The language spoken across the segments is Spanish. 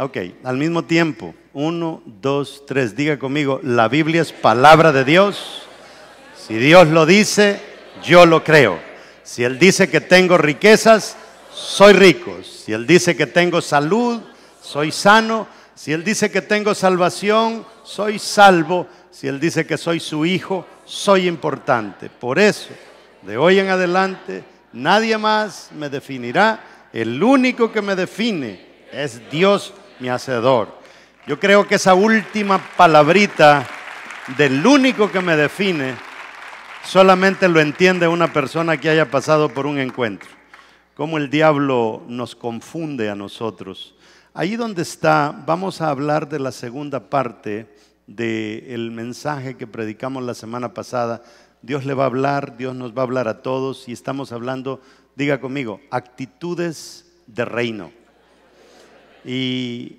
Ok, al mismo tiempo. Uno, dos, tres. Diga conmigo, la Biblia es palabra de Dios. Si Dios lo dice, yo lo creo. Si Él dice que tengo riquezas, soy rico. Si Él dice que tengo salud, soy sano. Si Él dice que tengo salvación, soy salvo. Si Él dice que soy su hijo, soy importante. Por eso, de hoy en adelante, nadie más me definirá. El único que me define es Dios mi hacedor. Yo creo que esa última palabrita del único que me define solamente lo entiende una persona que haya pasado por un encuentro. Cómo el diablo nos confunde a nosotros. Ahí donde está, vamos a hablar de la segunda parte del mensaje que predicamos la semana pasada. Dios le va a hablar, Dios nos va a hablar a todos y estamos hablando, diga conmigo, actitudes de reino. Y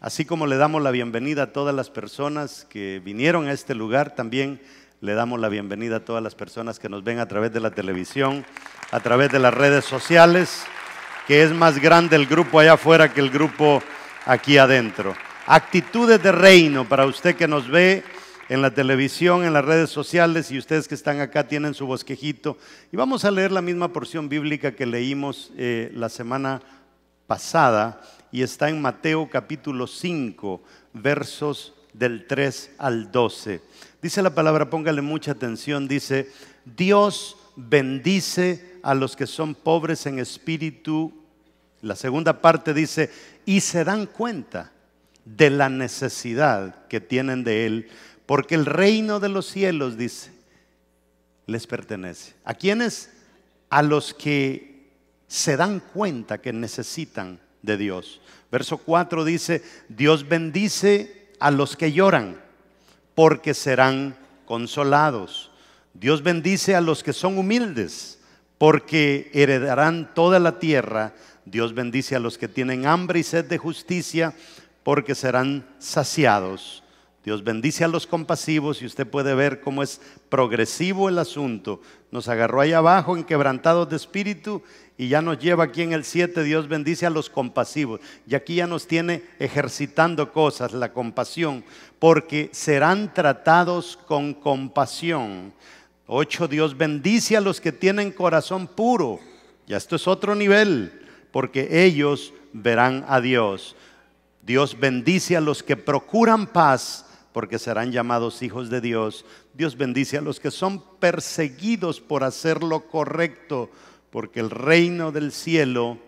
así como le damos la bienvenida a todas las personas que vinieron a este lugar, también le damos la bienvenida a todas las personas que nos ven a través de la televisión, a través de las redes sociales, que es más grande el grupo allá afuera que el grupo aquí adentro. Actitudes de reino para usted que nos ve en la televisión, en las redes sociales y ustedes que están acá tienen su bosquejito. Y vamos a leer la misma porción bíblica que leímos eh, la semana pasada y está en Mateo capítulo 5, versos del 3 al 12. Dice la palabra, póngale mucha atención, dice, Dios bendice a los que son pobres en espíritu. La segunda parte dice, y se dan cuenta de la necesidad que tienen de Él, porque el reino de los cielos, dice, les pertenece. ¿A quiénes? A los que se dan cuenta que necesitan de Dios. Verso 4 dice, Dios bendice a los que lloran, porque serán consolados. Dios bendice a los que son humildes, porque heredarán toda la tierra. Dios bendice a los que tienen hambre y sed de justicia, porque serán saciados. Dios bendice a los compasivos y usted puede ver cómo es progresivo el asunto. Nos agarró ahí abajo en de espíritu y ya nos lleva aquí en el 7, Dios bendice a los compasivos. Y aquí ya nos tiene ejercitando cosas, la compasión, porque serán tratados con compasión. 8, Dios bendice a los que tienen corazón puro. Ya esto es otro nivel, porque ellos verán a Dios. Dios bendice a los que procuran paz porque serán llamados hijos de Dios. Dios bendice a los que son perseguidos por hacer lo correcto, porque el reino del cielo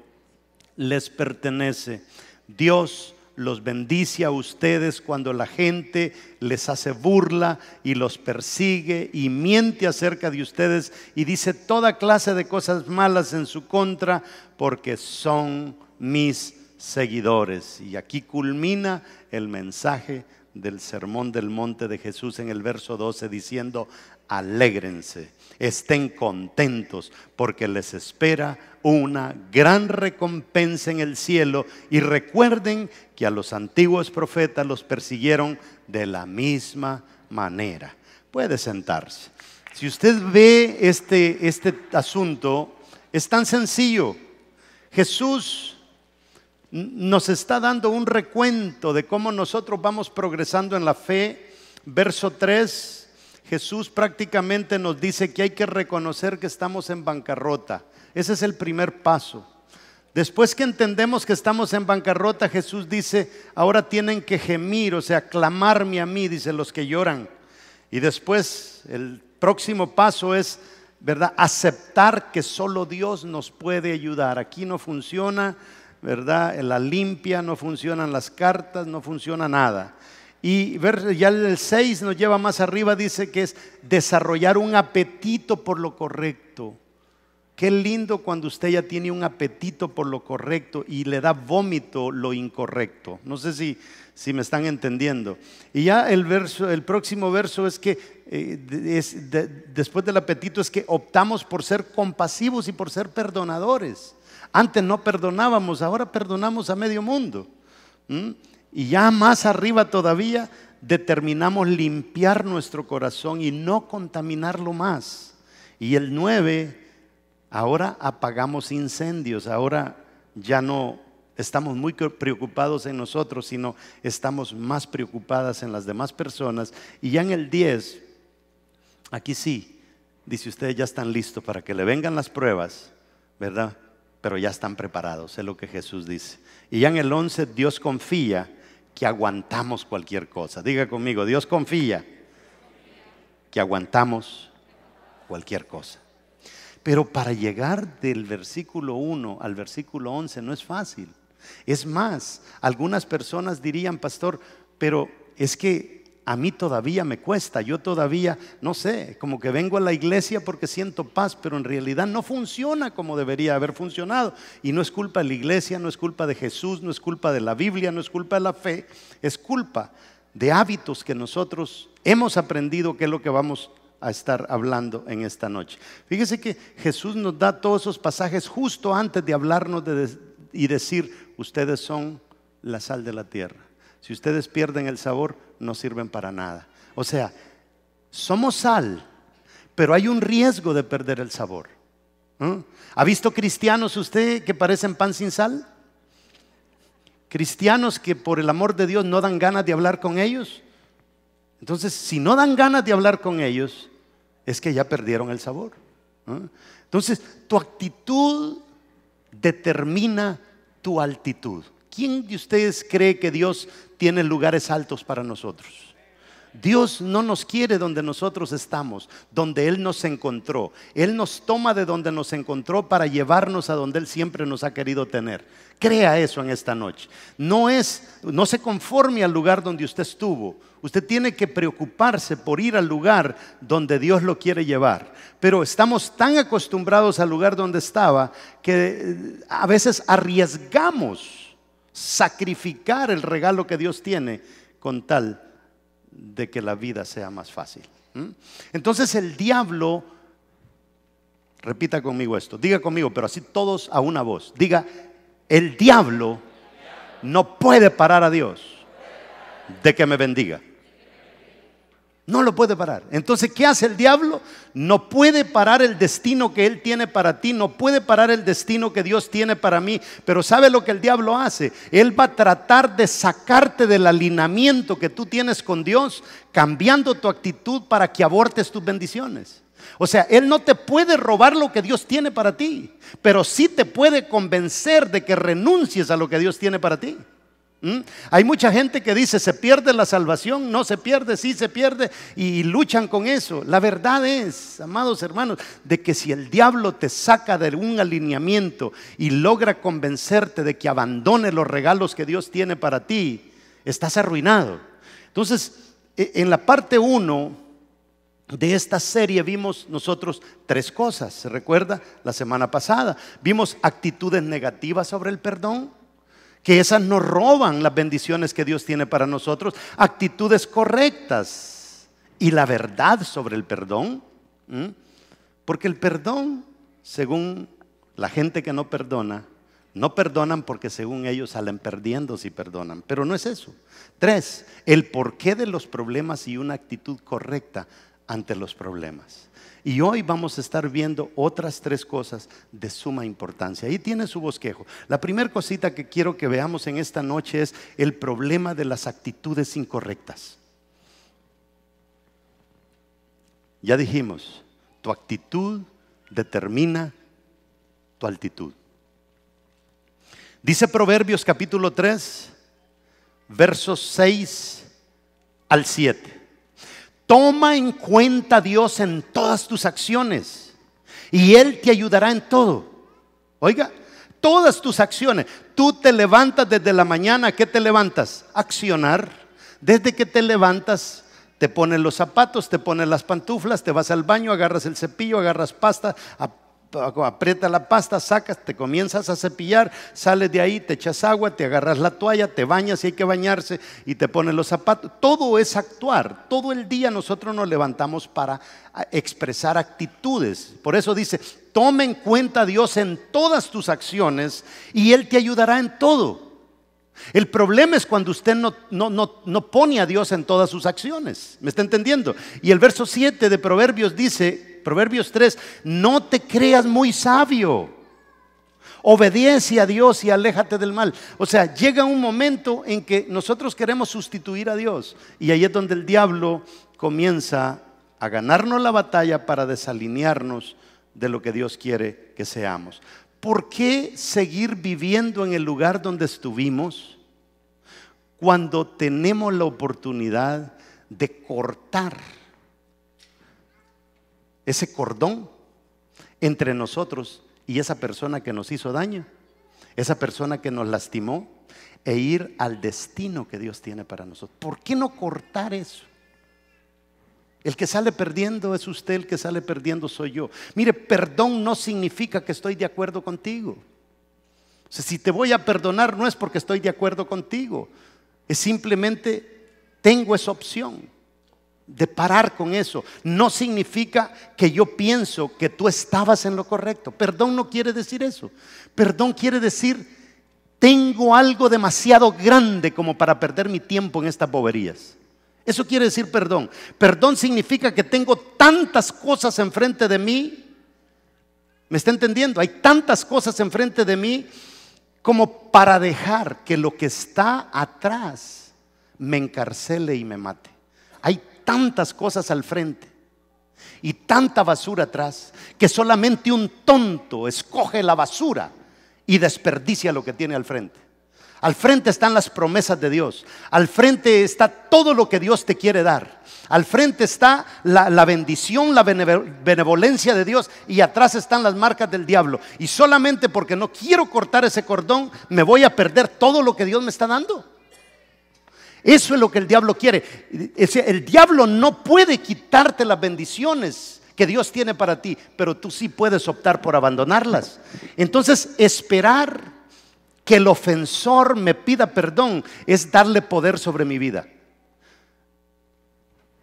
les pertenece. Dios los bendice a ustedes cuando la gente les hace burla y los persigue y miente acerca de ustedes y dice toda clase de cosas malas en su contra, porque son mis seguidores. Y aquí culmina el mensaje del sermón del monte de Jesús en el verso 12 diciendo, alégrense, estén contentos, porque les espera una gran recompensa en el cielo y recuerden que a los antiguos profetas los persiguieron de la misma manera. Puede sentarse. Si usted ve este, este asunto, es tan sencillo. Jesús nos está dando un recuento de cómo nosotros vamos progresando en la fe. Verso 3, Jesús prácticamente nos dice que hay que reconocer que estamos en bancarrota. Ese es el primer paso. Después que entendemos que estamos en bancarrota, Jesús dice, ahora tienen que gemir, o sea, clamarme a mí, dice los que lloran. Y después el próximo paso es, ¿verdad? Aceptar que solo Dios nos puede ayudar. Aquí no funciona, ¿verdad? La limpia, no funcionan las cartas, no funciona nada. Y ya el 6 nos lleva más arriba, dice que es desarrollar un apetito por lo correcto. Qué lindo cuando usted ya tiene un apetito por lo correcto y le da vómito lo incorrecto. No sé si, me están entendiendo. Y ya el, verso, el próximo verso es que eh, después del apetito es que optamos por ser compasivos y por ser perdonadores. Antes no perdonábamos, ahora perdonamos a medio mundo. Y ya más arriba todavía determinamos limpiar nuestro corazón y no contaminarlo más. Y el 9, ahora apagamos incendios, ahora ya no estamos muy preocupados en nosotros, sino estamos más preocupadas en las demás personas. Y ya en el 10, aquí sí, dice usted ya están listos para que le vengan las pruebas, ¿verdad? pero ya están preparados, es lo que Jesús dice. Y ya en el 11 Dios confía que aguantamos cualquier cosa. Diga conmigo, Dios confía que aguantamos cualquier cosa. Pero para llegar del versículo 1 al versículo 11 no es fácil. Es más, algunas personas dirían, pastor, pero es que a mí todavía me cuesta, yo todavía, no sé, como que vengo a la iglesia porque siento paz, pero en realidad no funciona como debería haber funcionado. Y no es culpa de la iglesia, no es culpa de Jesús, no es culpa de la Biblia, no es culpa de la fe, es culpa de hábitos que nosotros hemos aprendido que es lo que vamos a estar hablando en esta noche. Fíjese que Jesús nos da todos esos pasajes justo antes de hablarnos y decir, ustedes son la sal de la tierra. Si ustedes pierden el sabor, no sirven para nada. O sea, somos sal, pero hay un riesgo de perder el sabor. ¿Mm? ¿Ha visto cristianos usted que parecen pan sin sal? Cristianos que por el amor de Dios no dan ganas de hablar con ellos. Entonces, si no dan ganas de hablar con ellos, es que ya perdieron el sabor. Entonces, tu actitud determina tu altitud. ¿Quién de ustedes cree que Dios tiene lugares altos para nosotros? Dios no nos quiere donde nosotros estamos, donde Él nos encontró. Él nos toma de donde nos encontró para llevarnos a donde Él siempre nos ha querido tener. Crea eso en esta noche. No es, no se conforme al lugar donde usted estuvo. Usted tiene que preocuparse por ir al lugar donde Dios lo quiere llevar. Pero estamos tan acostumbrados al lugar donde estaba que eh, a veces arriesgamos sacrificar el regalo que Dios tiene con tal de que la vida sea más fácil. Entonces el diablo, repita conmigo esto, diga conmigo, pero así todos a una voz, diga, el diablo no puede parar a Dios de que me bendiga. No lo puede parar. Entonces, ¿qué hace el diablo? No puede parar el destino que él tiene para ti, no puede parar el destino que Dios tiene para mí. Pero ¿sabe lo que el diablo hace? Él va a tratar de sacarte del alineamiento que tú tienes con Dios, cambiando tu actitud para que abortes tus bendiciones. O sea, Él no te puede robar lo que Dios tiene para ti, pero sí te puede convencer de que renuncies a lo que Dios tiene para ti. ¿Mm? Hay mucha gente que dice, se pierde la salvación, no se pierde, sí se pierde, y luchan con eso. La verdad es, amados hermanos, de que si el diablo te saca de un alineamiento y logra convencerte de que abandone los regalos que Dios tiene para ti, estás arruinado. Entonces, e, en la parte 1 de esta serie vimos nosotros tres cosas, ¿se recuerda? La semana pasada vimos actitudes negativas sobre el perdón, que esas nos roban las bendiciones que Dios tiene para nosotros, actitudes correctas y la verdad sobre el perdón, porque el perdón, según la gente que no perdona, no perdonan porque según ellos salen perdiendo si perdonan, pero no es eso. Tres, el porqué de los problemas y una actitud correcta ante los problemas. Y hoy vamos a estar viendo otras tres cosas de suma importancia. Ahí tiene su bosquejo. La primera cosita que quiero que veamos en esta noche es el problema de las actitudes incorrectas. Ya dijimos, tu actitud determina tu altitud. Dice Proverbios capítulo 3, versos 6 al 7. Toma en cuenta a Dios en todas tus acciones y Él te ayudará en todo. Oiga, todas tus acciones. Tú te levantas desde la mañana, ¿qué te levantas? Accionar. Desde que te levantas, te pones los zapatos, te pones las pantuflas, te vas al baño, agarras el cepillo, agarras pasta, aprieta la pasta, sacas, te comienzas a cepillar, sales de ahí, te echas agua, te agarras la toalla, te bañas y hay que bañarse y te pones los zapatos. Todo es actuar. Todo el día nosotros nos levantamos para expresar actitudes. Por eso dice, toma en cuenta a Dios en todas tus acciones y Él te ayudará en todo. El problema es cuando usted no, no, no, no pone a Dios en todas sus acciones. ¿Me está entendiendo? Y el verso 7 de Proverbios dice Proverbios 3, no te creas muy sabio. obediencia a Dios y aléjate del mal. O sea, llega un momento en que nosotros queremos sustituir a Dios. Y ahí es donde el diablo comienza a ganarnos la batalla para desalinearnos de lo que Dios quiere que seamos. ¿Por qué seguir viviendo en el lugar donde estuvimos cuando tenemos la oportunidad de cortar? ese cordón entre nosotros y esa persona que nos hizo daño, esa persona que nos lastimó, e ir al destino que Dios tiene para nosotros. ¿Por qué no cortar eso? El que sale perdiendo es usted, el que sale perdiendo soy yo. Mire, perdón no significa que estoy de acuerdo contigo. si te voy a perdonar no es porque estoy de acuerdo contigo, es simplemente tengo esa opción de parar con eso. No significa que yo pienso que tú estabas en lo correcto. Perdón no quiere decir eso. Perdón quiere decir, tengo algo demasiado grande como para perder mi tiempo en estas boberías. Eso quiere decir perdón. Perdón significa que tengo tantas cosas enfrente de mí. ¿Me está entendiendo? Hay tantas cosas enfrente de mí como para dejar que lo que está atrás me encarcele y me mate tantas cosas al frente y tanta basura atrás que solamente un tonto escoge la basura y desperdicia lo que tiene al frente. Al frente están las promesas de Dios. Al frente está todo lo que Dios te quiere dar. Al frente está la, bendición, la benevolencia de Dios y atrás están las marcas del diablo. Y solamente porque no quiero cortar ese cordón, me voy a perder todo lo que Dios me está dando. Eso es lo que el diablo quiere. El diablo no puede quitarte las bendiciones que Dios tiene para ti, pero tú sí puedes optar por abandonarlas. Entonces, esperar que el ofensor me pida perdón es darle poder sobre mi vida.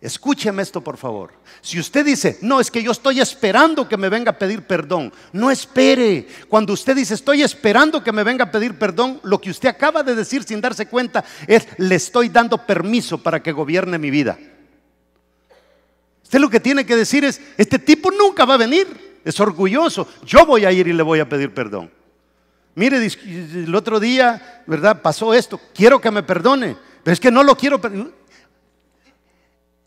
Escúcheme esto, por favor. Si usted dice, no, es que yo estoy esperando que me venga a pedir perdón, no espere. Cuando usted dice, estoy esperando que me venga a pedir perdón, lo que usted acaba de decir sin darse cuenta es, le estoy dando permiso para que gobierne mi vida. Usted lo que tiene que decir es, este tipo nunca va a venir, es orgulloso, yo voy a ir y le voy a pedir perdón. Mire, el otro día, ¿verdad? Pasó esto, quiero que me perdone, pero es que no lo quiero perdonar.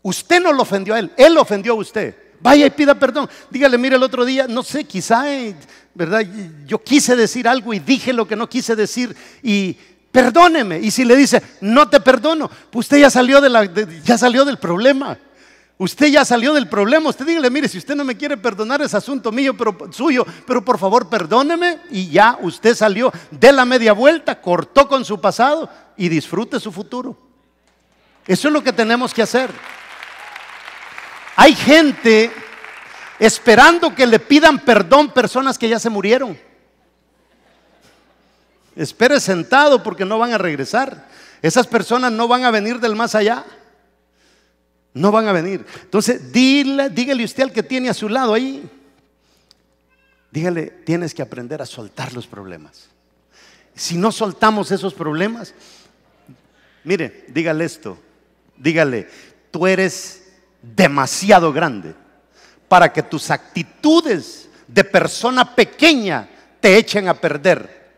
Usted no lo ofendió a él, él ofendió a usted. Vaya y pida perdón. Dígale, mire, el otro día, no sé, quizá, ¿verdad? Yo quise decir algo y dije lo que no quise decir y perdóneme. Y si le dice, no te perdono, pues usted ya salió, de la, ya salió del problema. Usted ya salió del problema. Usted dígale, mire, si usted no me quiere perdonar es asunto mío, pero, suyo, pero por favor perdóneme. Y ya usted salió de la media vuelta, cortó con su pasado y disfrute su futuro. Eso es lo que tenemos que hacer. Hay gente esperando que le pidan perdón personas que ya se murieron. Espere sentado porque no van a regresar. Esas personas no van a venir del más allá. No van a venir. Entonces, dígale usted al que tiene a su lado ahí. Dígale, tienes que aprender a soltar los problemas. Si no soltamos esos problemas, mire, dígale esto. Dígale, tú eres demasiado grande para que tus actitudes de persona pequeña te echen a perder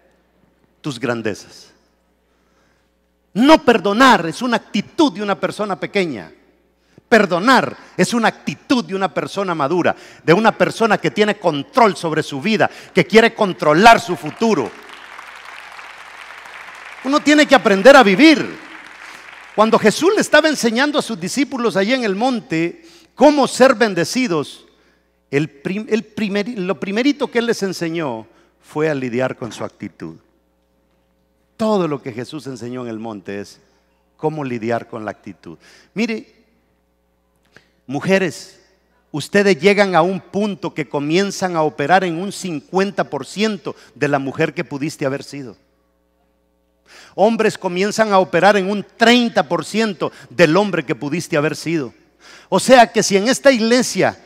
tus grandezas. No perdonar es una actitud de una persona pequeña. Perdonar es una actitud de una persona madura, de una persona que tiene control sobre su vida, que quiere controlar su futuro. Uno tiene que aprender a vivir. Cuando Jesús le estaba enseñando a sus discípulos allí en el monte cómo ser bendecidos, el lo primerito que él les enseñó fue a lidiar con su actitud. Todo lo que Jesús enseñó en el monte es cómo lidiar con la actitud. Mire, mujeres, ustedes llegan a un punto que comienzan a operar en un 50% de la mujer que pudiste haber sido hombres comienzan a operar en un 30% del hombre que pudiste haber sido. O sea que si en esta iglesia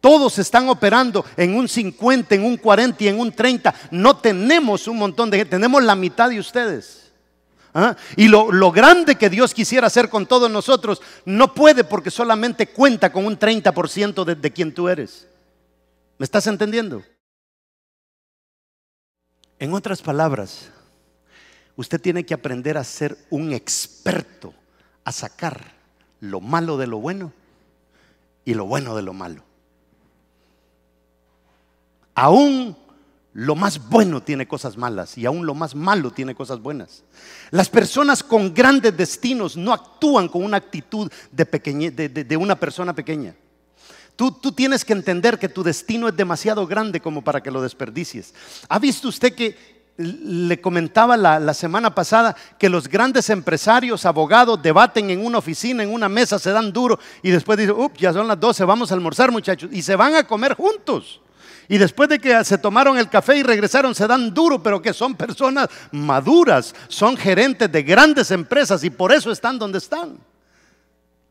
todos están operando en un 50, en un 40 y en un 30, no tenemos un montón de gente, tenemos la mitad de ustedes. ¿Ah? Y lo, grande que Dios quisiera hacer con todos nosotros, no puede porque solamente cuenta con un 30% de quien tú eres. ¿Me estás entendiendo? En otras palabras, Usted tiene que aprender a ser un experto, a sacar lo malo de lo bueno y lo bueno de lo malo. Aún lo más bueno tiene cosas malas y aún lo más malo tiene cosas buenas. Las personas con grandes destinos no actúan con una actitud de, de, una persona pequeña. Tú, tú, tienes que entender que tu destino es demasiado grande como para que lo desperdicies. ¿Ha visto usted que le comentaba la, semana pasada que los grandes empresarios, abogados, debaten en una oficina, en una mesa, se dan duro y después dicen, ya son las 12, vamos a almorzar muchachos, y se van a comer juntos. Y después de que se tomaron el café y regresaron, se dan duro, pero que son personas maduras, son gerentes de grandes empresas y por eso están donde están.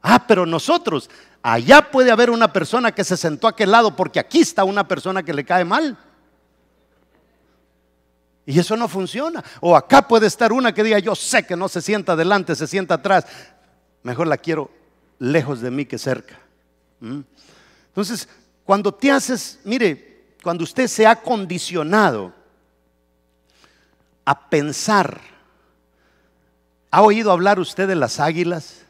Ah, pero nosotros, allá puede haber una persona que se sentó a aquel lado porque aquí está una persona que le cae mal. Y eso no funciona. O acá puede estar una que diga, yo sé que no se sienta adelante, se sienta atrás. Mejor la quiero lejos de mí que cerca. ¿Mm? Entonces, cuando te haces, mire, cuando usted se ha condicionado a pensar, ¿ha oído hablar usted de las águilas?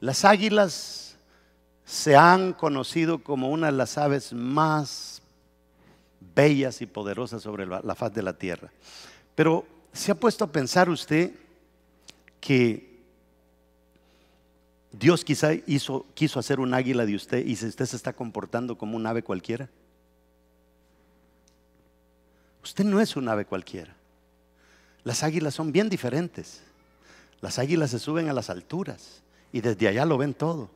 Las águilas se han conocido como una de las aves más bellas y poderosas sobre la faz de la tierra. Pero se ha puesto a pensar usted que Dios quizá quiso hacer un águila de usted y si usted se está comportando como un ave cualquiera. Usted no es un ave cualquiera. Las águilas son bien diferentes. Las águilas se suben a las alturas y desde allá lo ven todo.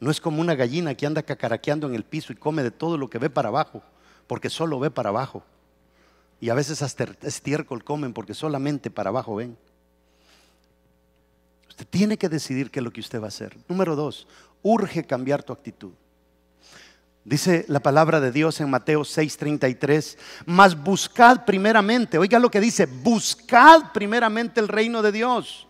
No es como una gallina que anda cacaraqueando en el piso y come de todo lo que ve para abajo porque solo ve para abajo. Y a veces hasta er-, estiércol comen porque solamente para abajo ven. Usted tiene que decidir qué es lo que usted va a hacer. Número dos, urge cambiar tu actitud. Dice la palabra de Dios en Mateo 6:33, mas buscad primeramente, oiga lo que dice, buscad primeramente el reino de Dios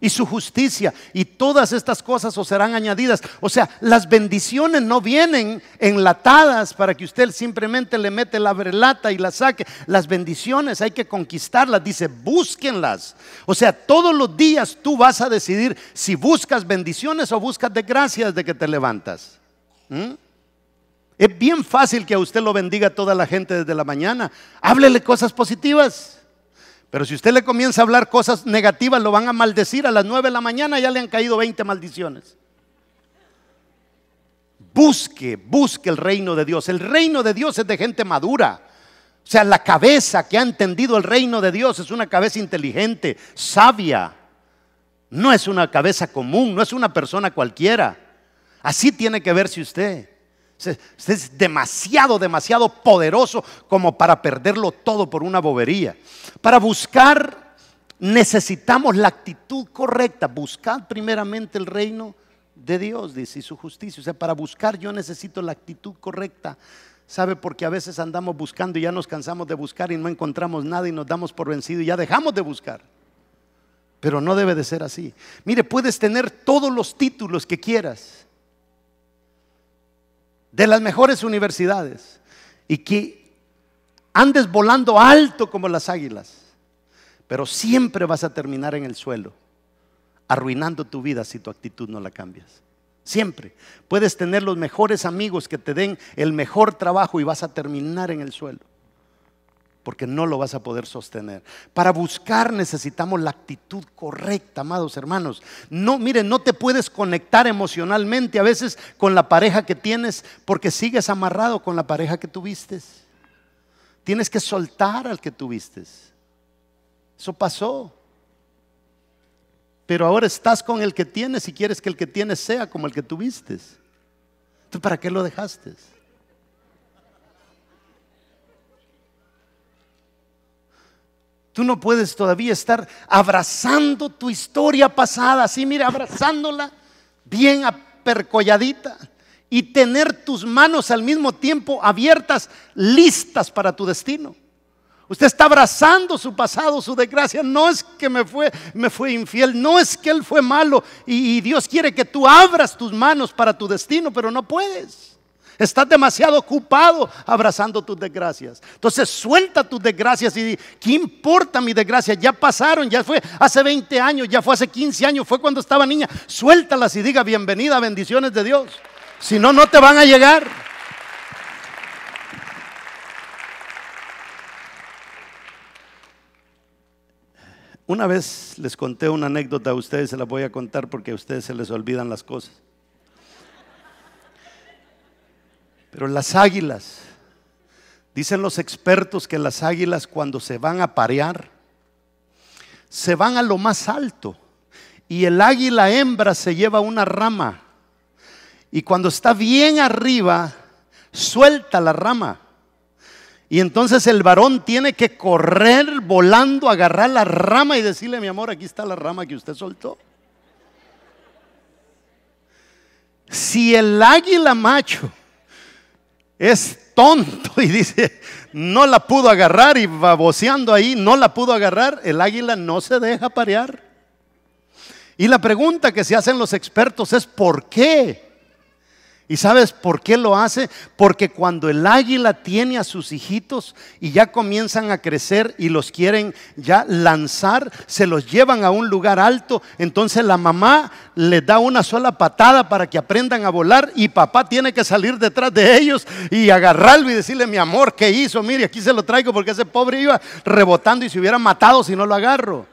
y su justicia y todas estas cosas os serán añadidas. O sea, las bendiciones no vienen enlatadas para que usted simplemente le mete la brelata y la saque. Las bendiciones hay que conquistarlas, dice, búsquenlas. O sea, todos los días tú vas a decidir si buscas bendiciones o buscas desgracias de que te levantas. ¿Mm? Es bien fácil que a usted lo bendiga toda la gente desde la mañana. Háblele cosas positivas. Pero si usted le comienza a hablar cosas negativas, lo van a maldecir a las 9 de la mañana, ya le han caído 20 maldiciones. Busque, busque el reino de Dios. El reino de Dios es de gente madura. O sea, la cabeza que ha entendido el reino de Dios es una cabeza inteligente, sabia. No es una cabeza común, no es una persona cualquiera. Así tiene que verse usted es demasiado, demasiado poderoso como para perderlo todo por una bobería. Para buscar necesitamos la actitud correcta. Buscar primeramente el reino de Dios, dice, y su justicia. O sea, para buscar yo necesito la actitud correcta. ¿Sabe? Porque a veces andamos buscando y ya nos cansamos de buscar y no encontramos nada y nos damos por vencido y ya dejamos de buscar. Pero no debe de ser así. Mire, puedes tener todos los títulos que quieras de las mejores universidades y que andes volando alto como las águilas, pero siempre vas a terminar en el suelo, arruinando tu vida si tu actitud no la cambias. Siempre. Puedes tener los mejores amigos que te den el mejor trabajo y vas a terminar en el suelo porque no lo vas a poder sostener. Para buscar necesitamos la actitud correcta, amados hermanos. No, miren, no te puedes conectar emocionalmente a veces con la pareja que tienes porque sigues amarrado con la pareja que tuviste. Tienes que soltar al que tuviste. Eso pasó. Pero ahora estás con el que tienes y quieres que el que tienes sea como el que tuviste. ¿Tú para qué lo dejaste? Tú no puedes todavía estar abrazando tu historia pasada, así mira, abrazándola bien apercolladita y tener tus manos al mismo tiempo abiertas, listas para tu destino. Usted está abrazando su pasado, su desgracia. No es que me fue, me fue infiel, no es que él fue malo y Dios quiere que tú abras tus manos para tu destino, pero no puedes. Estás demasiado ocupado abrazando tus desgracias. Entonces suelta tus desgracias y di, ¿qué importa mi desgracia? Ya pasaron, ya fue hace 20 años, ya fue hace 15 años, fue cuando estaba niña. Suéltalas y diga bienvenida, bendiciones de Dios. Si no, no te van a llegar. Una vez les conté una anécdota a ustedes, se la voy a contar porque a ustedes se les olvidan las cosas. Pero las águilas, dicen los expertos que las águilas cuando se van a parear, se van a lo más alto y el águila hembra se lleva una rama y cuando está bien arriba, suelta la rama. Y entonces el varón tiene que correr volando, agarrar la rama y decirle, mi amor, aquí está la rama que usted soltó. Si el águila macho es tonto y dice, no la pudo agarrar y baboseando ahí, no la pudo agarrar, el águila no se deja parear. Y la pregunta que se hacen los expertos es, ¿por qué? ¿Y sabes por qué lo hace? Porque cuando el águila tiene a sus hijitos y ya comienzan a crecer y los quieren ya lanzar, se los llevan a un lugar alto, entonces la mamá les da una sola patada para que aprendan a volar y papá tiene que salir detrás de ellos y agarrarlo y decirle, mi amor, ¿qué hizo? Mire, aquí se lo traigo porque ese pobre iba rebotando y se hubiera matado si no lo agarro.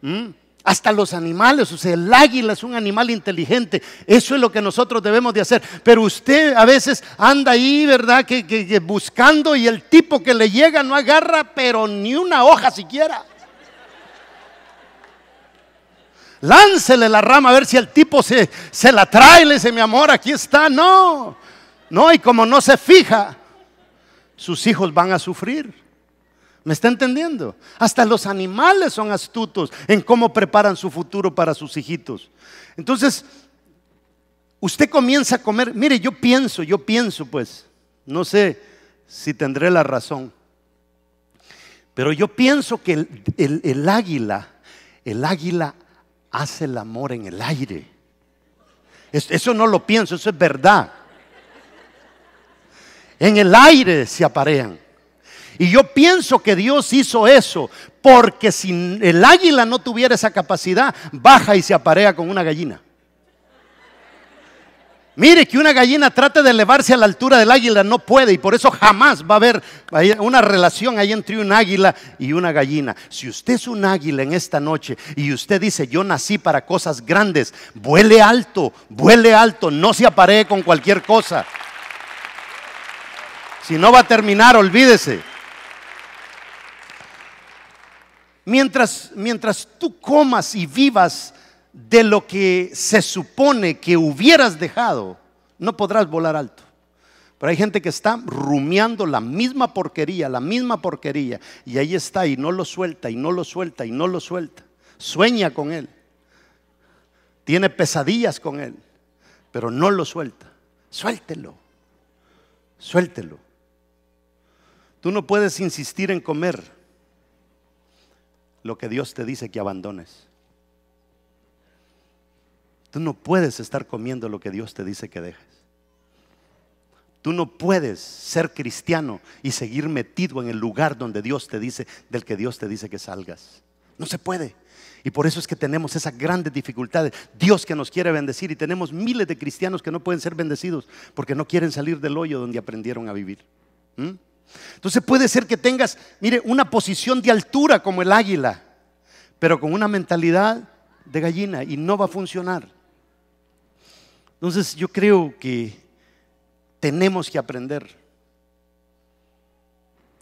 ¿Mm? Hasta los animales, o sea, el águila es un animal inteligente. Eso es lo que nosotros debemos de hacer. Pero usted a veces anda ahí, ¿verdad? Que, buscando y el tipo que le llega no agarra, pero ni una hoja siquiera. Láncele la rama a ver si el tipo se, se la trae. Le dice, mi amor, aquí está. No, no, y como no se fija, sus hijos van a sufrir. ¿Me está entendiendo? Hasta los animales son astutos en cómo preparan su futuro para sus hijitos. Entonces, usted comienza a comer, mire, yo pienso, yo pienso pues, no sé si tendré la razón, pero yo pienso que el, águila, el águila hace el amor en el aire. Eso no lo pienso, eso es verdad. En el aire se aparean. Y yo pienso que Dios hizo eso, porque si el águila no tuviera esa capacidad, baja y se aparea con una gallina. Mire que una gallina trate de elevarse a la altura del águila, no puede y por eso jamás va a haber una relación ahí entre un águila y una gallina. Si usted es un águila en esta noche y usted dice, yo nací para cosas grandes, vuele alto, vuele alto, no se aparee con cualquier cosa. Si no va a terminar, olvídese. Mientras, tú comas y vivas de lo que se supone que hubieras dejado, no podrás volar alto. Pero hay gente que está rumiando la misma porquería, la misma porquería, y ahí está, y no lo suelta, y no lo suelta, y no lo suelta. Sueña con él, tiene pesadillas con él, pero no lo suelta. Suéltelo, suéltelo. Tú no puedes insistir en comer lo que Dios te dice que abandones. Tú no puedes estar comiendo lo que Dios te dice que dejes. Tú no puedes ser cristiano y seguir metido en el lugar donde Dios te dice, del que Dios te dice que salgas. No se puede. Y por eso es que tenemos esas grandes dificultades. Dios que nos quiere bendecir y tenemos miles de cristianos que no pueden ser bendecidos porque no quieren salir del hoyo donde aprendieron a vivir. ¿Mm? Entonces puede ser que tengas, mire, una posición de altura como el águila, pero con una mentalidad de gallina y no va a funcionar. Entonces yo creo que tenemos que aprender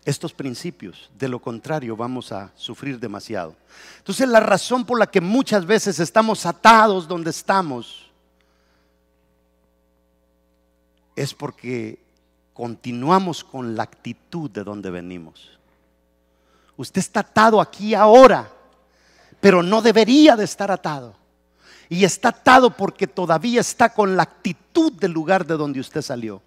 estos principios. De lo contrario, vamos a sufrir demasiado. Entonces, la razón por la que muchas veces estamos atados donde estamos es porque continuamos con la actitud de donde venimos. Usted está atado aquí ahora, pero no debería de estar atado. Y está atado porque todavía está con la actitud del lugar de donde usted salió.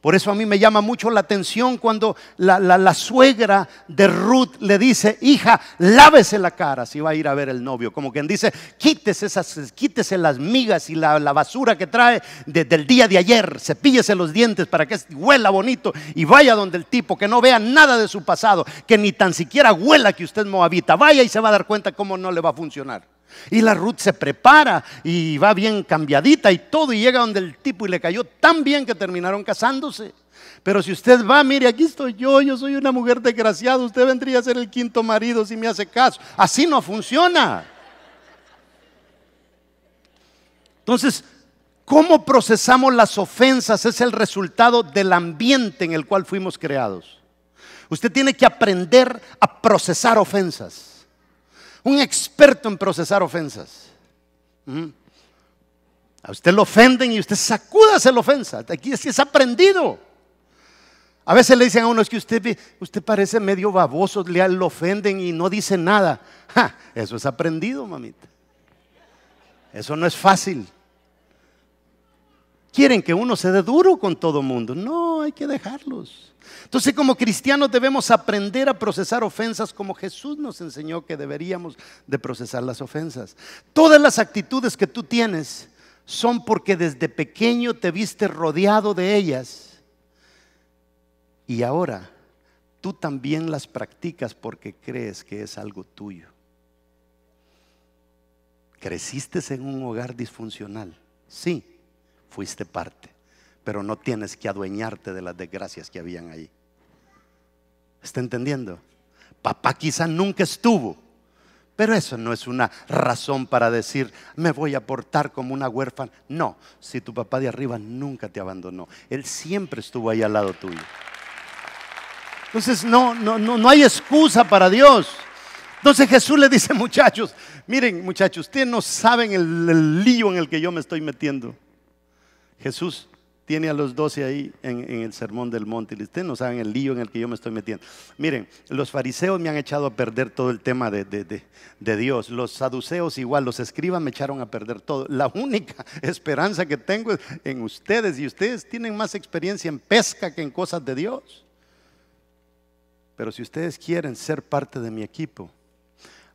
Por eso a mí me llama mucho la atención cuando la, suegra de Ruth le dice, hija, lávese la cara si va a ir a ver el novio. Como quien dice, quítese, las migas y la, basura que trae desde el día de ayer, cepíllese los dientes para que huela bonito y vaya donde el tipo, que no vea nada de su pasado, que ni tan siquiera huela que usted no habita. Vaya y se va a dar cuenta cómo no le va a funcionar. Y la Ruth se prepara y va bien cambiadita y todo y llega donde el tipo y le cayó tan bien que terminaron casándose. Pero si usted va, mire, aquí estoy yo, yo soy una mujer desgraciada, usted vendría a ser el quinto marido si me hace caso. Así no funciona. Entonces, ¿cómo procesamos las ofensas? Es el resultado del ambiente en el cual fuimos creados. Usted tiene que aprender a procesar ofensas un experto en procesar ofensas. A usted lo ofenden y usted sacúdase la ofensa. Aquí es que es aprendido. A veces le dicen a uno, es que usted, usted parece medio baboso, le ofenden y no dice nada. eso es aprendido, mamita. Eso no es fácil quieren que uno se dé duro con todo mundo. No, hay que dejarlos. Entonces como cristianos debemos aprender a procesar ofensas como Jesús nos enseñó que deberíamos de procesar las ofensas. Todas las actitudes que tú tienes son porque desde pequeño te viste rodeado de ellas y ahora tú también las practicas porque crees que es algo tuyo. Creciste en un hogar disfuncional, sí, fuiste parte, pero no tienes que adueñarte de las desgracias que habían ahí. ¿Está entendiendo? Papá quizá nunca estuvo, pero eso no es una razón para decir, me voy a portar como una huérfana. No, si tu papá de arriba nunca te abandonó, él siempre estuvo ahí al lado tuyo. Entonces no, no, no, no hay excusa para Dios. Entonces Jesús le dice, muchachos, miren muchachos, ustedes no saben el lío en el que yo me estoy metiendo. Jesús tiene a los doce ahí en, el sermón del monte. Y ustedes no saben el lío en el que yo me estoy metiendo. Miren, los fariseos me han echado a perder todo el tema de, de, Dios. Los saduceos igual, los escribas me echaron a perder todo. La única esperanza que tengo es en ustedes. Y ustedes tienen más experiencia en pesca que en cosas de Dios. Pero si ustedes quieren ser parte de mi equipo,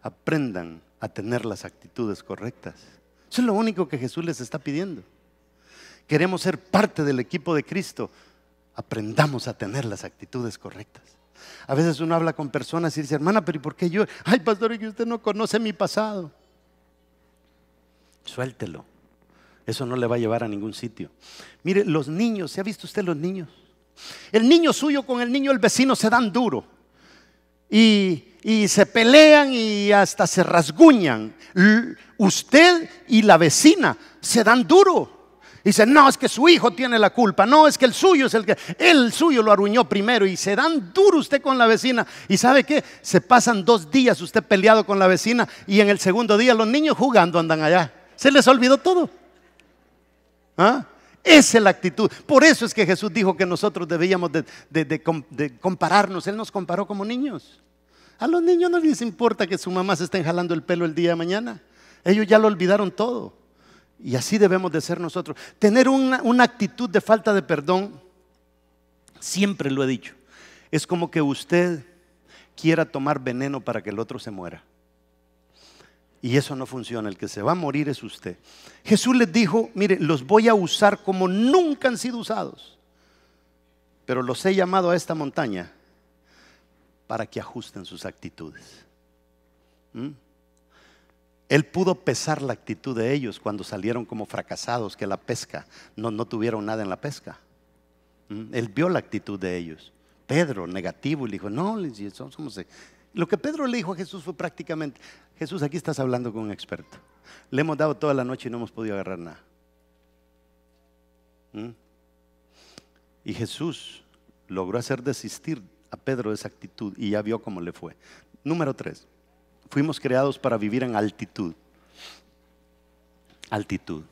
aprendan a tener las actitudes correctas. Eso es lo único que Jesús les está pidiendo queremos ser parte del equipo de Cristo, aprendamos a tener las actitudes correctas. A veces uno habla con personas y dice, hermana, pero ¿y por qué yo? Ay, pastor, que usted no conoce mi pasado. Suéltelo. Eso no le va a llevar a ningún sitio. Mire, los niños, ¿se ha visto usted los niños? El niño suyo con el niño del vecino se dan duro. Y, y se pelean y hasta se rasguñan. Usted y la vecina se dan duro dice, no, es que su hijo tiene la culpa, no, es que el suyo es el que, el suyo lo arruinó primero y se dan duro usted con la vecina. ¿Y sabe qué? Se pasan dos días usted peleado con la vecina y en el segundo día los niños jugando andan allá. Se les olvidó todo. ¿Ah? Esa es la actitud. Por eso es que Jesús dijo que nosotros debíamos de, compararnos. Él nos comparó como niños. A los niños no les importa que su mamá se esté jalando el pelo el día de mañana. Ellos ya lo olvidaron todo. Y así debemos de ser nosotros. Tener una, actitud de falta de perdón, siempre lo he dicho, es como que usted quiera tomar veneno para que el otro se muera. Y eso no funciona, el que se va a morir es usted. Jesús les dijo, mire, los voy a usar como nunca han sido usados, pero los he llamado a esta montaña para que ajusten sus actitudes. ¿Mm? Él pudo pesar la actitud de ellos cuando salieron como fracasados, que la pesca, no, no tuvieron nada en la pesca. Mm, él vio la actitud de ellos. Pedro, negativo, le dijo, no, somos... Lo que Pedro le dijo a Jesús fue prácticamente, Jesús, aquí estás hablando con un experto. Le hemos dado toda la noche y no hemos podido agarrar nada. Mm. Y Jesús logró hacer desistir a Pedro de esa actitud y ya vio cómo le fue. Número tres, Fuimos creados para vivir en altitud. Altitud.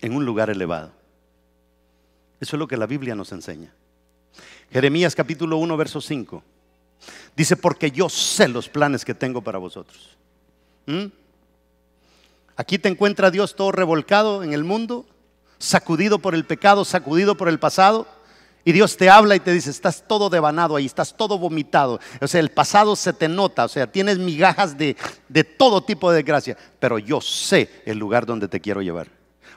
En un lugar elevado. Eso es lo que la Biblia nos enseña. Jeremías capítulo 1, verso 5. Dice, porque yo sé los planes que tengo para vosotros. ¿Mm? Aquí te encuentra Dios todo revolcado en el mundo, sacudido por el pecado, sacudido por el pasado. Y Dios te habla y te dice, estás todo devanado ahí, estás todo vomitado. O sea, el pasado se te nota, o sea, tienes migajas de, de todo tipo de desgracia. Pero yo sé el lugar donde te quiero llevar.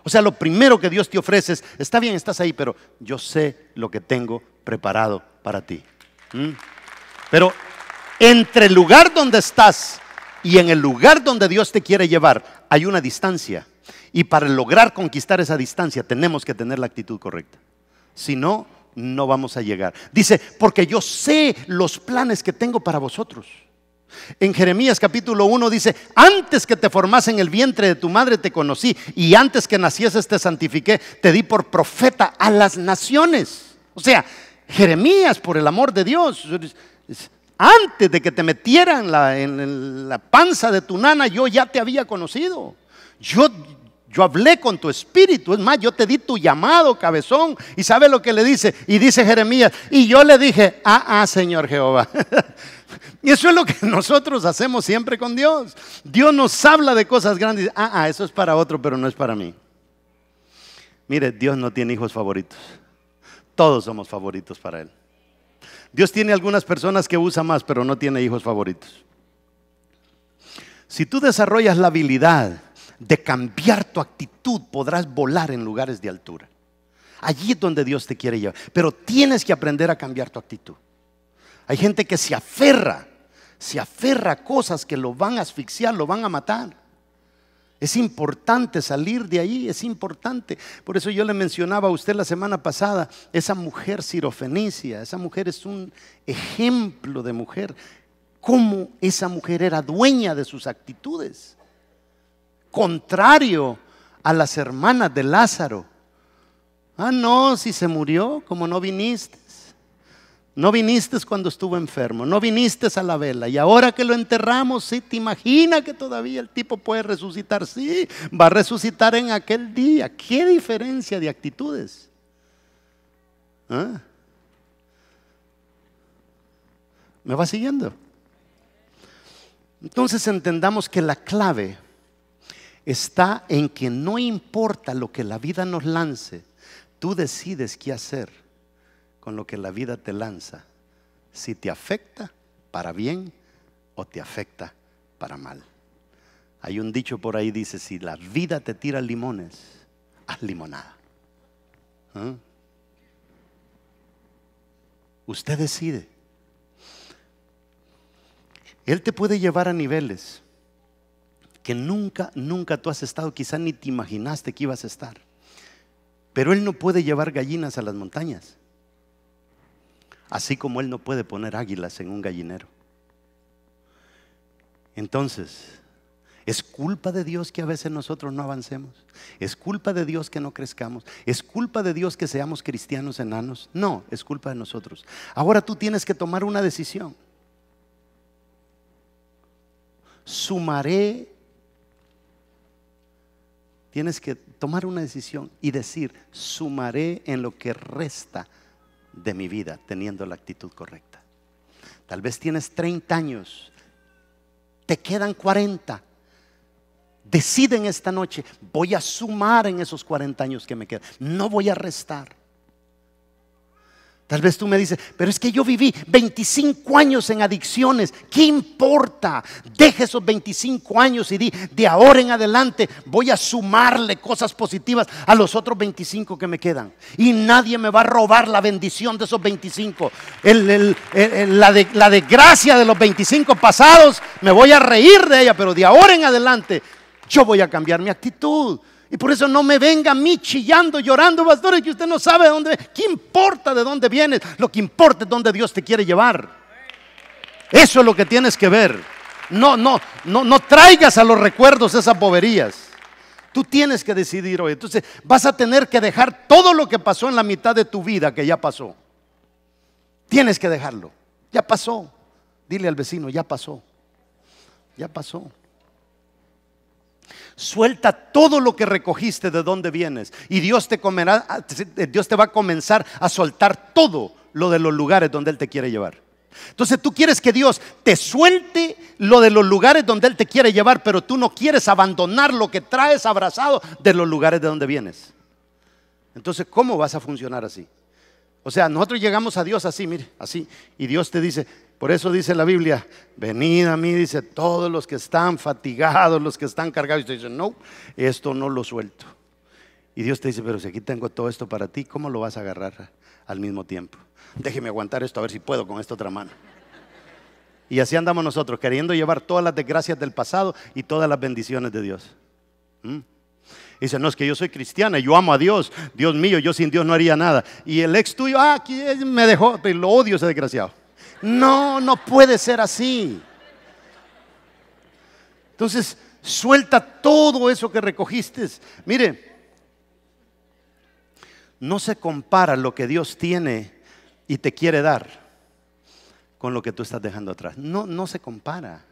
O sea, lo primero que Dios te ofrece es, está bien, estás ahí, pero yo sé lo que tengo preparado para ti. ¿Mm? Pero entre el lugar donde estás y en el lugar donde Dios te quiere llevar, hay una distancia. Y para lograr conquistar esa distancia tenemos que tener la actitud correcta. Si no, no vamos a llegar. Dice, porque yo sé los planes que tengo para vosotros. En Jeremías capítulo 1 dice, antes que te formasen en el vientre de tu madre te conocí y antes que nacieses te santifiqué, te di por profeta a las naciones. O sea, Jeremías, por el amor de Dios, antes de que te metieran en, la, en la panza de tu nana, yo ya te había conocido. Yo, yo hablé con tu espíritu, es más, yo te di tu llamado, cabezón. Y sabe lo que le dice, y dice Jeremías, y yo le dije, ah, ah, Señor Jehová. y eso es lo que nosotros hacemos siempre con Dios. Dios nos habla de cosas grandes, ah, ah, eso es para otro, pero no es para mí. Mire, Dios no tiene hijos favoritos. Todos somos favoritos para Él. Dios tiene algunas personas que usa más, pero no tiene hijos favoritos. Si tú desarrollas la habilidad de cambiar tu actitud, podrás volar en lugares de altura. Allí es donde Dios te quiere llevar. Pero tienes que aprender a cambiar tu actitud. Hay gente que se aferra, se aferra a cosas que lo van a asfixiar, lo van a matar. Es importante salir de ahí, es importante. Por eso yo le mencionaba a usted la semana pasada, esa mujer sirofenicia, esa mujer es un ejemplo de mujer. Cómo esa mujer era dueña de sus actitudes contrario a las hermanas de Lázaro. Ah, no, si se murió, como no viniste. No viniste cuando estuvo enfermo, no viniste a la vela. Y ahora que lo enterramos, ¿sí te imaginas que todavía el tipo puede resucitar? Sí, va a resucitar en aquel día. ¿Qué diferencia de actitudes? ¿Ah? ¿Me va siguiendo? Entonces entendamos que la clave está en que no importa lo que la vida nos lance, tú decides qué hacer con lo que la vida te lanza. Si te afecta para bien o te afecta para mal. Hay un dicho por ahí, dice, si la vida te tira limones, haz limonada. ¿Ah? Usted decide. Él te puede llevar a niveles que nunca, nunca tú has estado, Quizá ni te imaginaste que ibas a estar. Pero Él no puede llevar gallinas a las montañas, así como Él no puede poner águilas en un gallinero. Entonces, es culpa de Dios que a veces nosotros no avancemos. Es culpa de Dios que no crezcamos. Es culpa de Dios que seamos cristianos enanos. No, es culpa de nosotros. Ahora tú tienes que tomar una decisión. Sumaré Tienes que tomar una decisión y decir, sumaré en lo que resta de mi vida teniendo la actitud correcta. Tal vez tienes 30 años, te quedan 40. Deciden esta noche, voy a sumar en esos 40 años que me quedan. No voy a restar. Tal vez tú me dices, pero es que yo viví 25 años en adicciones. ¿Qué importa? Deje esos 25 años y di, de ahora en adelante voy a sumarle cosas positivas a los otros 25 que me quedan. Y nadie me va a robar la bendición de esos 25. la desgracia de los 25 pasados, me voy a reír de ella, pero de ahora en adelante yo voy a cambiar mi actitud. Y por eso no me venga a mí chillando, llorando, pastores, que usted no sabe de dónde. ¿Qué importa de dónde vienes? Lo que importa es dónde Dios te quiere llevar. Eso es lo que tienes que ver. No, no, no, no traigas a los recuerdos esas boberías. Tú tienes que decidir hoy. Entonces vas a tener que dejar todo lo que pasó en la mitad de tu vida que ya pasó. Tienes que dejarlo. Ya pasó. Dile al vecino, ya pasó. Ya pasó. Suelta todo lo que recogiste de donde vienes y Dios te, comerá, Dios te va a comenzar a soltar todo lo de los lugares donde Él te quiere llevar. Entonces tú quieres que Dios te suelte lo de los lugares donde Él te quiere llevar, pero tú no quieres abandonar lo que traes abrazado de los lugares de donde vienes. Entonces, ¿cómo vas a funcionar así? O sea, nosotros llegamos a Dios así, mire, así. Y Dios te dice, por eso dice la Biblia, venid a mí, dice, todos los que están fatigados, los que están cargados. Y te dice, no, esto no lo suelto. Y Dios te dice, pero si aquí tengo todo esto para ti, ¿cómo lo vas a agarrar al mismo tiempo? Déjeme aguantar esto a ver si puedo con esta otra mano. Y así andamos nosotros, queriendo llevar todas las desgracias del pasado y todas las bendiciones de Dios. ¿Mm? dice, no, es que yo soy cristiana, yo amo a Dios. Dios mío, yo sin Dios no haría nada. Y el ex tuyo, ah, aquí eh, me dejó, lo odio ese desgraciado. No, no puede ser así. Entonces, suelta todo eso que recogiste. Mire, no se compara lo que Dios tiene y te quiere dar con lo que tú estás dejando atrás. No, no se compara.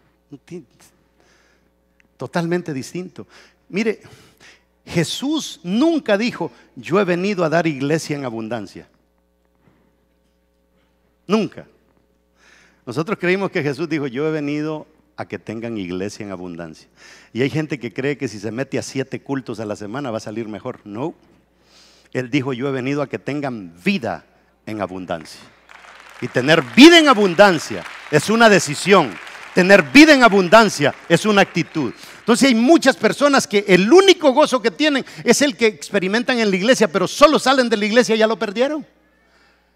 Totalmente distinto. Mire, Jesús nunca dijo, yo he venido a dar iglesia en abundancia. Nunca. Nosotros creímos que Jesús dijo, yo he venido a que tengan iglesia en abundancia. Y hay gente que cree que si se mete a siete cultos a la semana va a salir mejor. No. Él dijo, yo he venido a que tengan vida en abundancia. Y tener vida en abundancia es una decisión. Tener vida en abundancia es una actitud. Entonces hay muchas personas que el único gozo que tienen es el que experimentan en la iglesia, pero solo salen de la iglesia y ya lo perdieron.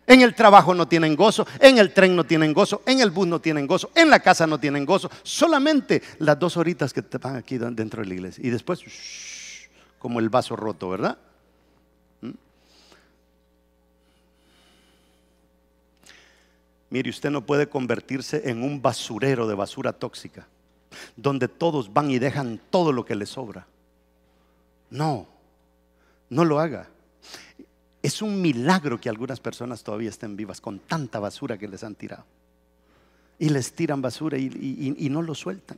En el trabajo no tienen gozo, en el tren no tienen gozo, en el bus no tienen gozo, en la casa no tienen gozo. Solamente las dos horitas que te van aquí dentro de la iglesia. Y después, como el vaso roto, ¿verdad? ¿Mm? Mire, usted no puede convertirse en un basurero de basura tóxica donde todos van y dejan todo lo que les sobra. No, no lo haga. Es un milagro que algunas personas todavía estén vivas con tanta basura que les han tirado. Y les tiran basura y, no lo sueltan.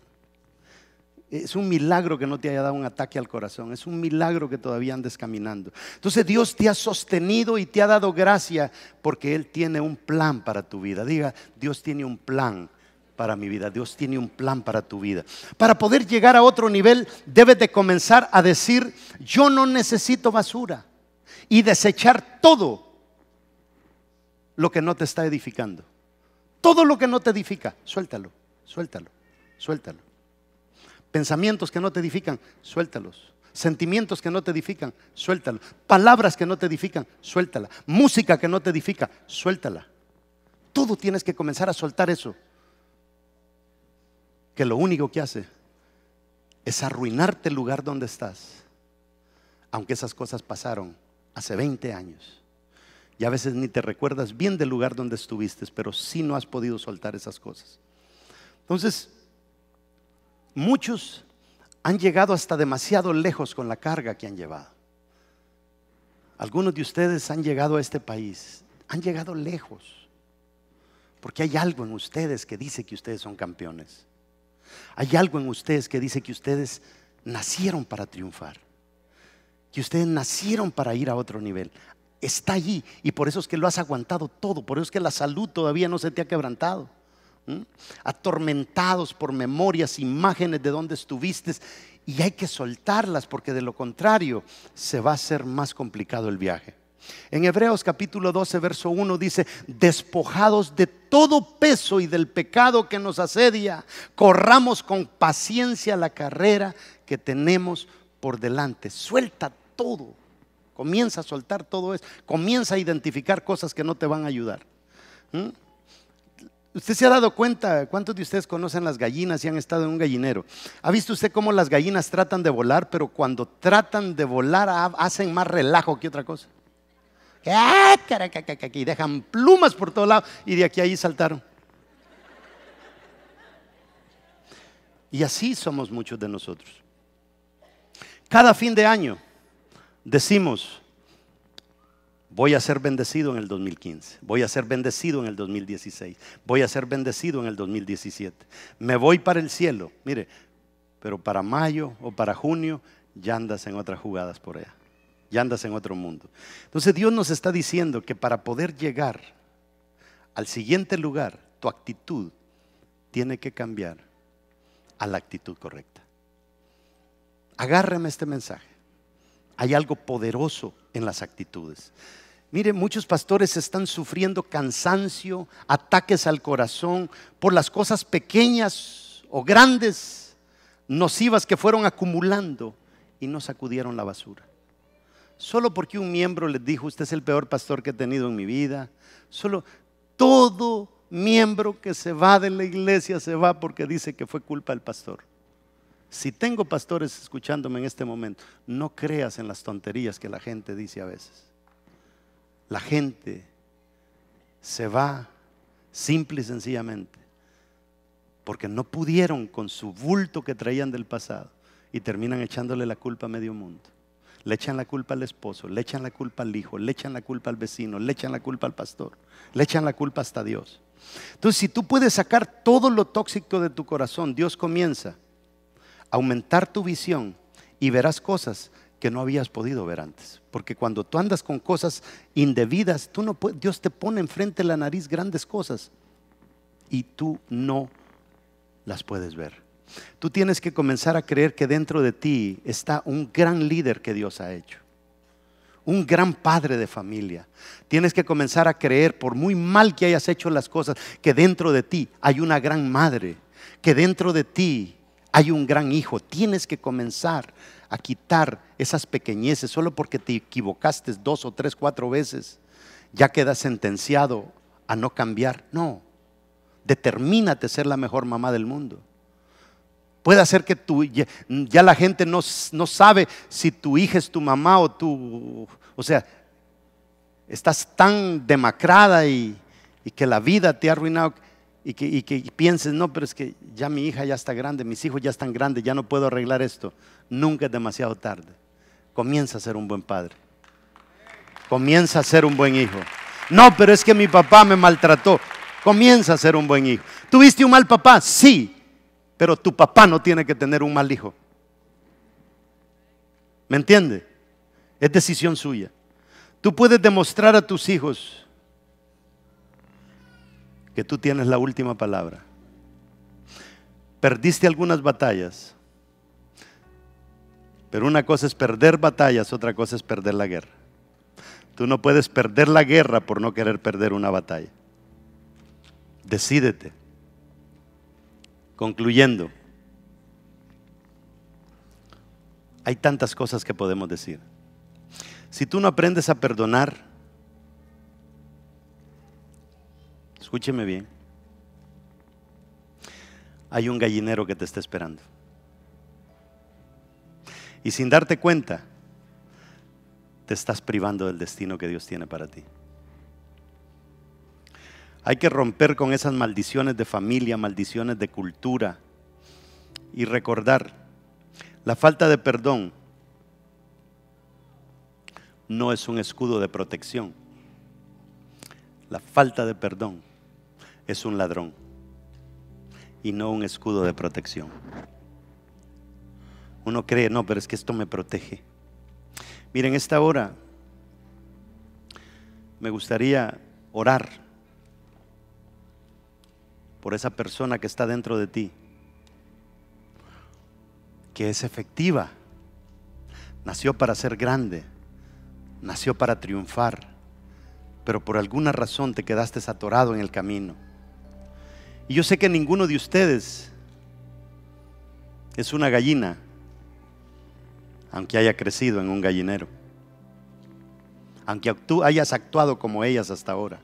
Es un milagro que no te haya dado un ataque al corazón. Es un milagro que todavía andes caminando. Entonces Dios te ha sostenido y te ha dado gracia porque Él tiene un plan para tu vida. Diga, Dios tiene un plan para mi vida. Dios tiene un plan para tu vida. Para poder llegar a otro nivel, debes de comenzar a decir, yo no necesito basura. Y desechar todo lo que no te está edificando. Todo lo que no te edifica, suéltalo, suéltalo, suéltalo. Pensamientos que no te edifican, suéltalos. Sentimientos que no te edifican, suéltalos. Palabras que no te edifican, suéltala. Música que no te edifica, suéltala. Todo tienes que comenzar a soltar eso que lo único que hace es arruinarte el lugar donde estás, aunque esas cosas pasaron hace 20 años. Y a veces ni te recuerdas bien del lugar donde estuviste, pero sí no has podido soltar esas cosas. Entonces, muchos han llegado hasta demasiado lejos con la carga que han llevado. Algunos de ustedes han llegado a este país, han llegado lejos, porque hay algo en ustedes que dice que ustedes son campeones. Hay algo en ustedes que dice que ustedes nacieron para triunfar, que ustedes nacieron para ir a otro nivel. Está allí y por eso es que lo has aguantado todo, por eso es que la salud todavía no se te ha quebrantado. Atormentados por memorias, imágenes de donde estuviste y hay que soltarlas porque de lo contrario se va a hacer más complicado el viaje. En Hebreos capítulo 12, verso 1 dice, despojados de todo peso y del pecado que nos asedia, corramos con paciencia la carrera que tenemos por delante. Suelta todo, comienza a soltar todo eso, comienza a identificar cosas que no te van a ayudar. ¿Mm? Usted se ha dado cuenta, ¿cuántos de ustedes conocen las gallinas y han estado en un gallinero? ¿Ha visto usted cómo las gallinas tratan de volar, pero cuando tratan de volar hacen más relajo que otra cosa? Ah, y dejan plumas por todos lados y de aquí a allí saltaron. Y así somos muchos de nosotros. Cada fin de año decimos, voy a ser bendecido en el 2015, voy a ser bendecido en el 2016, voy a ser bendecido en el 2017, me voy para el cielo, mire, pero para mayo o para junio ya andas en otras jugadas por allá ya andas en otro mundo. Entonces Dios nos está diciendo que para poder llegar al siguiente lugar, tu actitud tiene que cambiar a la actitud correcta. agárreme este mensaje. Hay algo poderoso en las actitudes. Mire, muchos pastores están sufriendo cansancio, ataques al corazón por las cosas pequeñas o grandes, nocivas que fueron acumulando y no sacudieron la basura solo porque un miembro les dijo, usted es el peor pastor que he tenido en mi vida, solo todo miembro que se va de la iglesia se va porque dice que fue culpa del pastor. Si tengo pastores escuchándome en este momento, no creas en las tonterías que la gente dice a veces. La gente se va simple y sencillamente porque no pudieron con su bulto que traían del pasado y terminan echándole la culpa a medio mundo le echan la culpa al esposo, le echan la culpa al hijo, le echan la culpa al vecino, le echan la culpa al pastor, le echan la culpa hasta Dios. Entonces, si tú puedes sacar todo lo tóxico de tu corazón, Dios comienza a aumentar tu visión y verás cosas que no habías podido ver antes. Porque cuando tú andas con cosas indebidas, tú no Dios te pone enfrente de la nariz grandes cosas y tú no las puedes ver. Tú tienes que comenzar a creer que dentro de ti está un gran líder que Dios ha hecho, un gran padre de familia. Tienes que comenzar a creer, por muy mal que hayas hecho las cosas, que dentro de ti hay una gran madre, que dentro de ti hay un gran hijo. Tienes que comenzar a quitar esas pequeñeces solo porque te equivocaste dos o tres, cuatro veces. Ya quedas sentenciado a no cambiar. No, determínate ser la mejor mamá del mundo. Puede hacer que tú, ya, la gente no, sabe si tu hija es tu mamá o tu, o sea, estás tan demacrada y, que la vida te ha arruinado y que, pienses, no, pero es que ya mi hija ya está grande, mis hijos ya están grandes, ya no puedo arreglar esto. Nunca es demasiado tarde. Comienza a ser un buen padre. Comienza a ser un buen hijo. No, pero es que mi papá me maltrató. Comienza a ser un buen hijo. ¿Tuviste un mal papá? Sí, pero tu papá no tiene que tener un mal hijo. ¿Me entiende? Es decisión suya. Tú puedes demostrar a tus hijos que tú tienes la última palabra. Perdiste algunas batallas, pero una cosa es perder batallas, otra cosa es perder la guerra. Tú no puedes perder la guerra por no querer perder una batalla. Decídete. Concluyendo, hay tantas cosas que podemos decir. Si tú no aprendes a perdonar, escúcheme bien, hay un gallinero que te está esperando. Y sin darte cuenta, te estás privando del destino que Dios tiene para ti. Hay que romper con esas maldiciones de familia, maldiciones de cultura y recordar, la falta de perdón no es un escudo de protección. La falta de perdón es un ladrón y no un escudo de protección. Uno cree, no, pero es que esto me protege. Miren, esta hora me gustaría orar por esa persona que está dentro de ti, que es efectiva. Nació para ser grande, nació para triunfar, pero por alguna razón te quedaste atorado en el camino. Y yo sé que ninguno de ustedes es una gallina, aunque haya crecido en un gallinero, aunque tú hayas actuado como ellas hasta ahora.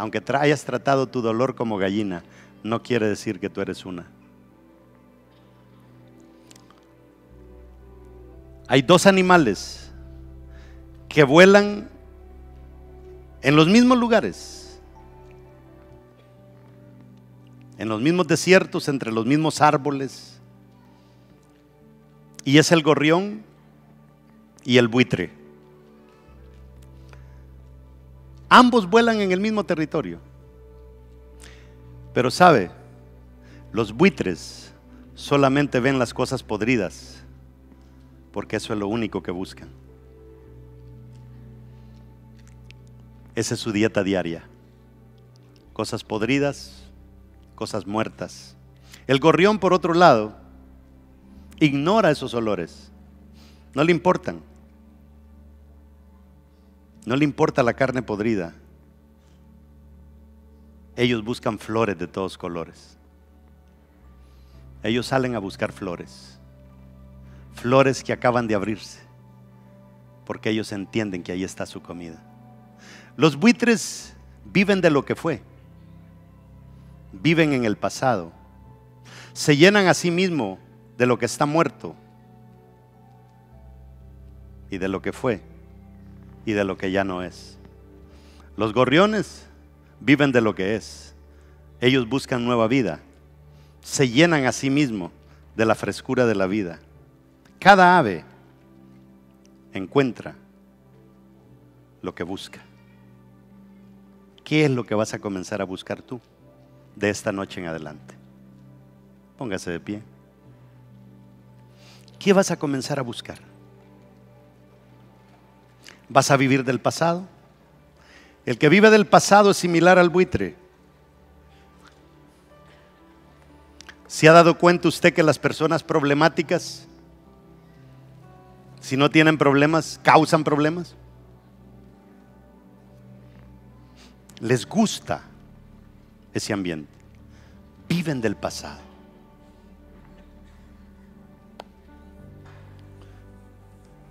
Aunque hayas tratado tu dolor como gallina, no quiere decir que tú eres una. Hay dos animales que vuelan en los mismos lugares, en los mismos desiertos, entre los mismos árboles, y es el gorrión y el buitre. Ambos vuelan en el mismo territorio. Pero sabe, los buitres solamente ven las cosas podridas, porque eso es lo único que buscan. Esa es su dieta diaria. Cosas podridas, cosas muertas. El gorrión, por otro lado, ignora esos olores. No le importan. No le importa la carne podrida. Ellos buscan flores de todos colores. Ellos salen a buscar flores. Flores que acaban de abrirse. Porque ellos entienden que ahí está su comida. Los buitres viven de lo que fue. Viven en el pasado. Se llenan a sí mismo de lo que está muerto y de lo que fue y de lo que ya no es. Los gorriones viven de lo que es. Ellos buscan nueva vida. Se llenan a sí mismos de la frescura de la vida. Cada ave encuentra lo que busca. ¿Qué es lo que vas a comenzar a buscar tú de esta noche en adelante? Póngase de pie. ¿Qué vas a comenzar a buscar? vas a vivir del pasado. El que vive del pasado es similar al buitre. ¿Se ha dado cuenta usted que las personas problemáticas, si no tienen problemas, causan problemas? Les gusta ese ambiente. Viven del pasado.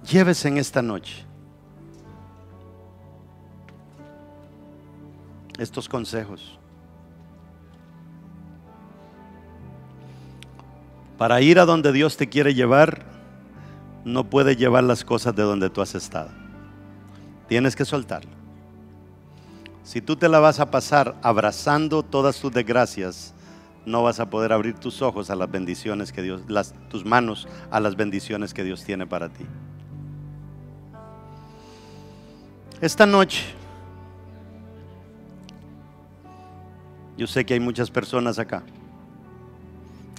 Llévese en esta noche estos consejos. Para ir a donde Dios te quiere llevar, no puedes llevar las cosas de donde tú has estado. Tienes que soltarlo. Si tú te la vas a pasar abrazando todas tus desgracias, no vas a poder abrir tus ojos a las bendiciones que Dios, las, tus manos a las bendiciones que Dios tiene para ti. Esta noche Yo sé que hay muchas personas acá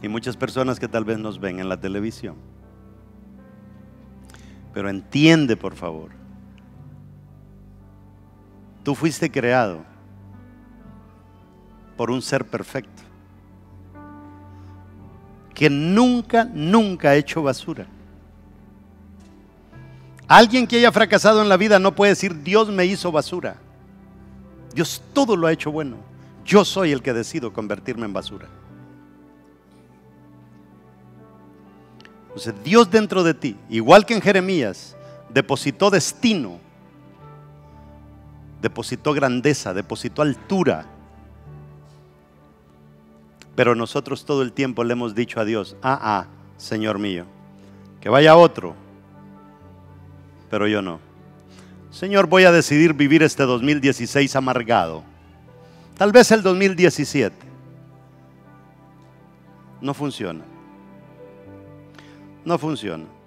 y muchas personas que tal vez nos ven en la televisión. Pero entiende, por favor, tú fuiste creado por un ser perfecto que nunca, nunca ha hecho basura. Alguien que haya fracasado en la vida no puede decir, Dios me hizo basura. Dios todo lo ha hecho bueno. Yo soy el que decido convertirme en basura. Entonces Dios dentro de ti, igual que en Jeremías, depositó destino, depositó grandeza, depositó altura. Pero nosotros todo el tiempo le hemos dicho a Dios, ah, ah, Señor mío, que vaya otro, pero yo no. Señor, voy a decidir vivir este 2016 amargado. Tal vez el 2017. No funciona. No funciona.